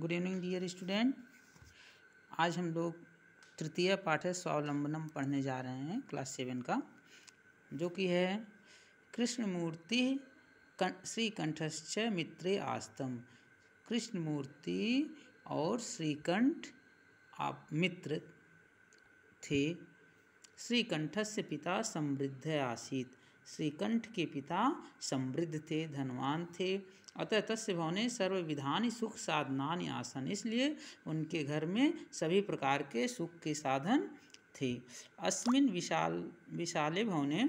good evening dear student आज हम लोग तृतीय पाठ है स्वावलंबनम पढ़ने जा रहे हैं क्लास सेवन का जो कि है कृष्णमूर्ति श्रीकंठश्च मित्रे आस्तम कृष्णमूर्ति और श्रीकंठ आप मित्र थे श्रीकंठस्य पिता समृद्ध आसीत श्रीकंठ के पिता समृद्ध थे धनवान थे अतः तस्य भवने सर्वविधानी सुख साधनानि आसन इसलिए उनके घर में सभी प्रकार के सुख के साधन थे अस्मिन विशाल विशाले भवने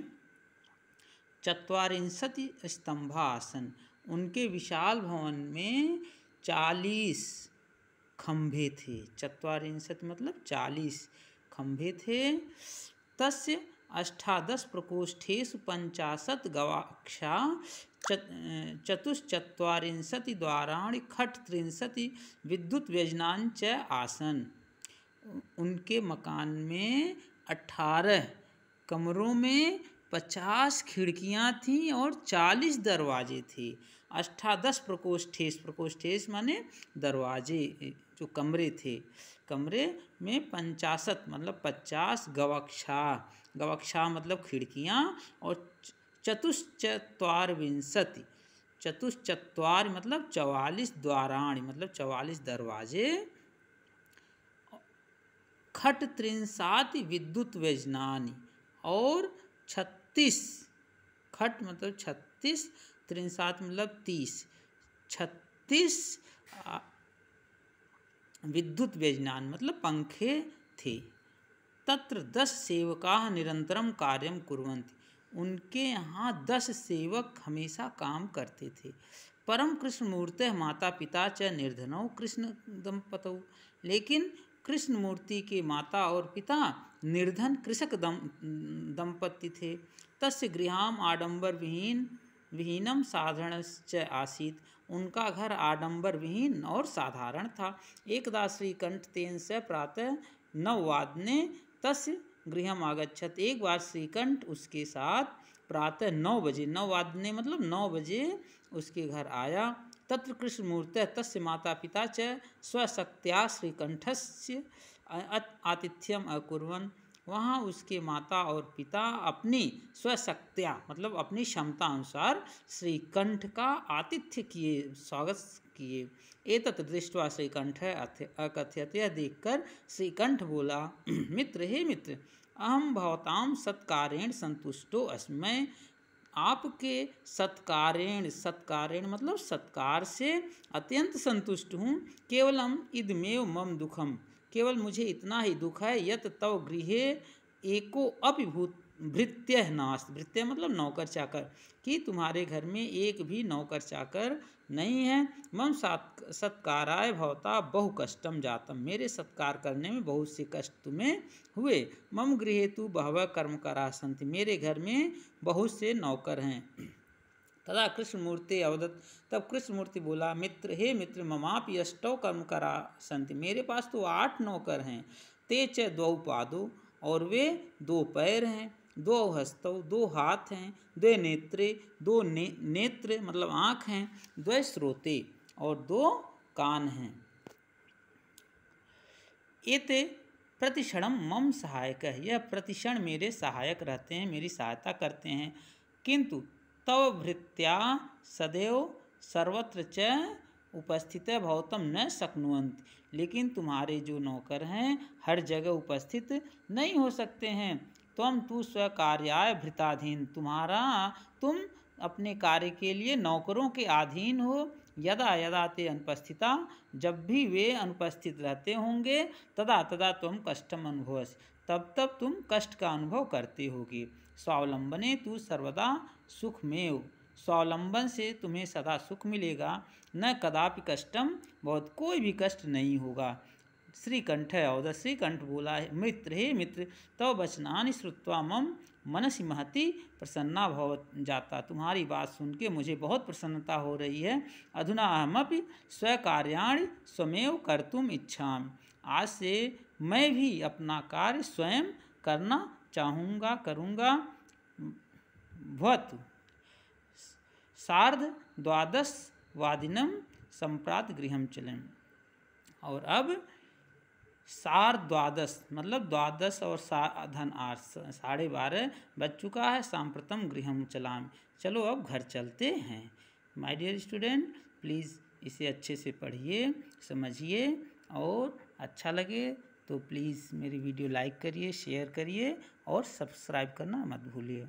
स्तंभ आसन उनके विशाल भवन में चालीस खम्भे थे चत्वारिंशत मतलब चालीस खम्भे थे तस्य अष्टादश प्रकोष्ठेश पंचाशत गवाक्षा चतुश्चत्वारिंशति द्वाराण खट त्रिंशति विद्युत च आसन उनके मकान में अठारह कमरों में पचास खिड़कियां थीं और चालीस दरवाजे थे अष्टादश प्रकोष्ठेश प्रकोष्ठेश माने दरवाजे जो कमरे थे कमरे में पंचाशत मतलब पचास गवक्षा गवक्षा मतलब खिड़कियाँ और चतुश्चत्वार विंशति चतुश्चत्वार मतलब चवालीस द्वाराणी मतलब चवालीस दरवाजे खट त्रिंसात विद्युत व्यजनानी और छत्तीस खट मतलब छत्तीस त्रिंसात मतलब तीस छत्तीस विद्युत व्यजनान मतलब पंखे थे तत्र दस सेवका निरंतर कार्य कुरंती उनके यहाँ दस सेवक हमेशा काम करते थे परम कृष्ण मूर्त माता पिता च निर्धनौ कृष्ण दंपतौ लेकिन कृष्ण मूर्ति के माता और पिता निर्धन कृषक दम दंपति थे तस् गृहाम आडंबर विहीन विहीनम साधारण आसीत उनका घर आडंबर विहीन और साधारण था एकदा श्रीकंठ तेन से प्रातः नववादने तस् गृह आगछत एक बार श्रीकंठ उसके साथ प्रातः नौ बजे नौ वादने मतलब नौ बजे उसके घर आया तत्र कृष्ण मूर्त माता पिता च स्वशक्त्या श्रीकंठस्य आतिथ्यम अकुर्वन वहाँ उसके माता और पिता अपनी स्वशक्त्या मतलब अपनी क्षमता अनुसार श्रीकंठ का आतिथ्य किए स्वागत किए एतत् दृष्टवा श्रीकंठ अकथ्यत यह देखकर श्रीकंठ बोला मित्र हे मित्र अहम भवताम सत्कारेण संतुष्टो अस्मय आपके सत्कारेण सत्कारेण मतलब सत्कार से अत्यंत संतुष्ट हूँ केवलम इदमेव मम दुखम केवल मुझे इतना ही दुख है यत तव गृह एको अभिभूत भृत्य नास्त भृत्य मतलब नौकर चाकर कि तुम्हारे घर में एक भी नौकर चाकर नहीं है मम सत्काराय भवता बहु कष्टम जातम मेरे सत्कार करने में बहुत से कष्ट तुम्हें हुए मम गृह तु बहव कर्म करा संति मेरे घर में बहुत से नौकर हैं तदा कृष्णमूर्ति अवदत तब कृष्णमूर्ति बोला मित्र हे मित्र ममाप अष्टौ कर्म करा संति मेरे पास तो आठ नौकर हैं ते च दो पादो और वे दो पैर हैं दो हस्तौ दो हाथ हैं द्वे नेत्रे दो ने, नेत्र मतलब आँख हैं द्वे स्रोते और दो कान हैं इति प्रतिक्षण मम सहायक है यह प्रतिक्षण मेरे सहायक रहते हैं मेरी सहायता करते हैं किंतु तव भृत्या सदैव सर्वत्र च उपस्थित भवतम न शक्नुवंत लेकिन तुम्हारे जो नौकर हैं हर जगह उपस्थित नहीं हो सकते हैं तुम तू कार्याय भृताधीन तुम्हारा तुम अपने कार्य के लिए नौकरों के अधीन हो यदा यदा ते अनुपस्थिता जब भी वे अनुपस्थित रहते होंगे तदा तदा तुम कष्टम अनुभवस तब तब तुम कष्ट का अनुभव करते होगी स्वावलंबने तू सर्वदा सुखमेव स्वावलंबन से तुम्हें सदा सुख मिलेगा न कदापि कष्टम बहुत कोई भी कष्ट नहीं होगा श्रीकंठ और श्रीकंठ बोला है मित्र हे मित्र तव तो श्रुवा श्रुत्वा मम मनसी महति प्रसन्ना भव जाता तुम्हारी बात सुन के मुझे बहुत प्रसन्नता हो रही है अधुना अहमपि स्वकार्याणि स्वमेव कर्तुम इच्छा आज से मैं भी अपना कार्य स्वयं करना चाहूँगा करूँगा भवत सार्ध द्वादश वादिनम संप्रात गृहम चलें और अब सार द्वादश मतलब द्वादश और धन आठ साढ़े बारह बज चुका है सांप्रतम गृहम चलाम चलो अब घर चलते हैं माय डियर स्टूडेंट प्लीज़ इसे अच्छे से पढ़िए समझिए और अच्छा लगे तो प्लीज़ मेरी वीडियो लाइक करिए शेयर करिए और सब्सक्राइब करना मत भूलिए